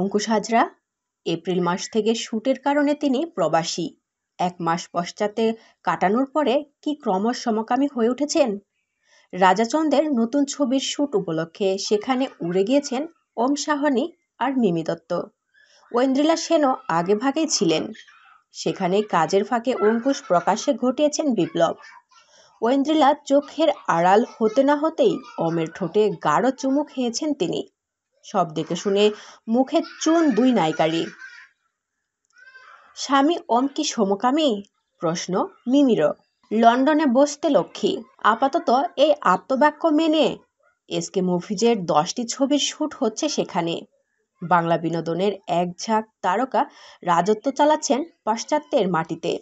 Ankush Hazra April মাস থেকে শুটের কারণে তিনি প্রবাসী এক মাস পশ্চাতে কাটানোর পরে কি ক্রমশ সমকামী হয়ে উঠেছেন রাজাচন্দের নতুন ছবির শুট উপলক্ষে সেখানে উড়ে গিয়েছেন ওম সাহনি আর মিমি দত্ত ঐন্দ্রিলা সেনও আগে ভাগেই ছিলেন সেখানে কাজের ফাঁকে অঙ্কুশ প্রকাশ্যে ঘটিয়েছেন বিপ্লব ঐন্দ্রিলা চোখের আড়াল হতে না হতেই অমের ঠোঁটে গাঢ় চুমু খেয়েছেন তিনি সব দেখে শুনে মুখে চুন দুই নায়িকারই স্বামী ওম কি সমকামী প্রশ্ন মিমিরও লন্ডনে বসতে লক্ষ্মী আপাতত এই আত্মবাক্য মেনে এসকে মুভিজের দশটি ছবির শ্যুট হচ্ছে সেখানে বাংলা বিনোদনের এক ঝাঁক তারকা রাজত্ব চালাচ্ছেন পাশ্চাত্যের মাটিতে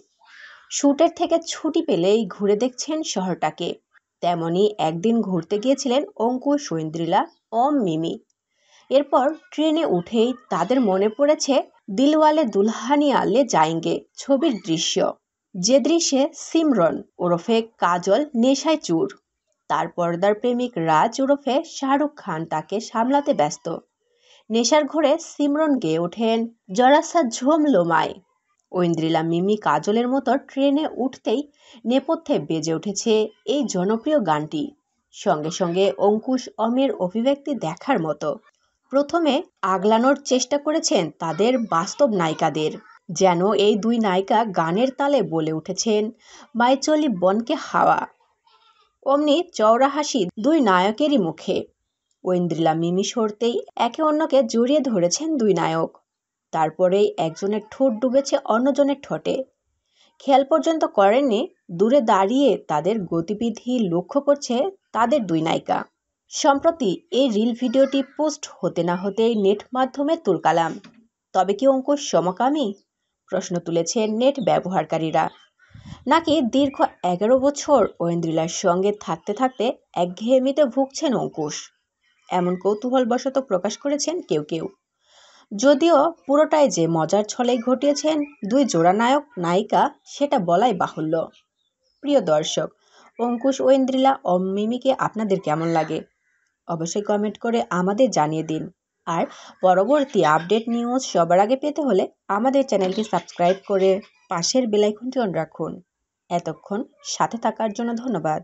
শ্যুটের থেকে ছুটি পেলেই ঘুরে দেখছেন শহরটাকে তেমনি একদিন ঘুরতে গিয়েছিলেন অঙ্কুর সৈন্দ্রিলা ওম মিমি এরপর ট্রেনে উঠেই তাদের মনে পড়েছে দিলওয়ালে দুলহানিয়া লে যায়ঙ্গে ছবির দৃশ্য যে দৃশ্যে সিমরন ওরফে কাজল নেশায় চুর তার পর্দার প্রেমিক রাজ ওরফে শাহরুখ খান তাকে সামলাতে ব্যস্ত নেশার ঘোরে সিমরন গেয়ে ওঠেন জরাসা ঝোম লোমায় ঐন্দ্রিলা মিমি কাজলের মতো ট্রেনে উঠতেই নেপথ্যে বেজে উঠেছে এই জনপ্রিয় গানটি সঙ্গে সঙ্গে অঙ্কুশ অমের অভিব্যক্তি দেখার মতো প্রথমে আগলানোর চেষ্টা করেছেন তাদের বাস্তব নায়িকাদের যেন এই দুই নায়িকা গানের তালে বলে উঠেছেন মাইচলি বনকে হাওয়া অমনি চওড়া হাসি দুই নায়কেরই মুখে ঐন্দ্রিলা মিমি সরতেই একে অন্যকে জড়িয়ে ধরেছেন দুই নায়ক তারপরেই একজনের ঠোঁট ডুবেছে অন্যজনের ঠোঁটে খেয়াল পর্যন্ত করেননি দূরে দাঁড়িয়ে তাদের গতিবিধি লক্ষ্য করছে তাদের দুই নায়িকা সম্প্রতি এই রিল ভিডিওটি পোস্ট হতে না হতেই নেট মাধ্যমে তুলকালাম তবে কি অঙ্ক সমকামী প্রশ্ন তুলেছে নেট ব্যবহারকারীরা নাকি দীর্ঘ এগারো বছর ঐন্দ্রিলার সঙ্গে থাকতে থাকতে একঘেয়েমিতে ভুগছেন অঙ্কুশ এমন কৌতূহলবশত প্রকাশ করেছেন কেউ কেউ যদিও পুরোটাই যে মজার ছলে ঘটিয়েছেন দুই জোড়া নায়ক নায়িকা সেটা বলাই বাহুল্য প্রিয় দর্শক অঙ্কুশ ঐন্দ্রিলা ও মিমিকে আপনাদের কেমন লাগে অবশ্যই কমেন্ট করে আমাদের জানিয়ে দিন আর পরবর্তী আপডেট নিউজ সবার আগে পেতে হলে আমাদের চ্যানেলটি সাবস্ক্রাইব করে পাশের বেলাইকনটি অন রাখুন এতক্ষণ সাথে থাকার জন্য ধন্যবাদ